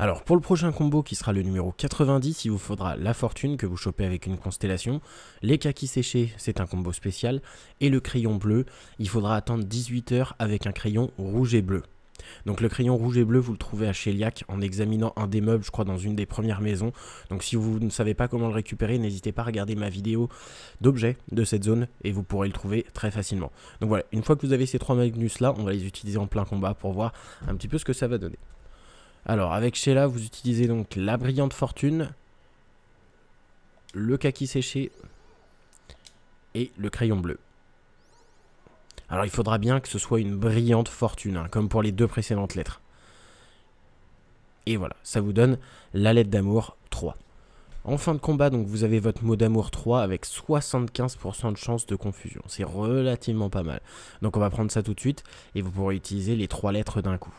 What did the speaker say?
Alors pour le prochain combo qui sera le numéro 90, il vous faudra la fortune que vous chopez avec une constellation, les kakis séchés, c'est un combo spécial, et le crayon bleu, il faudra attendre 18 heures avec un crayon rouge et bleu. Donc le crayon rouge et bleu, vous le trouvez à Liac en examinant un des meubles, je crois, dans une des premières maisons. Donc si vous ne savez pas comment le récupérer, n'hésitez pas à regarder ma vidéo d'objets de cette zone et vous pourrez le trouver très facilement. Donc voilà, une fois que vous avez ces trois magnus là, on va les utiliser en plein combat pour voir un petit peu ce que ça va donner. Alors, avec Sheila, vous utilisez donc la brillante fortune, le kaki séché et le crayon bleu. Alors, il faudra bien que ce soit une brillante fortune, hein, comme pour les deux précédentes lettres. Et voilà, ça vous donne la lettre d'amour 3. En fin de combat, donc vous avez votre mot d'amour 3 avec 75% de chance de confusion. C'est relativement pas mal. Donc on va prendre ça tout de suite et vous pourrez utiliser les trois lettres d'un coup.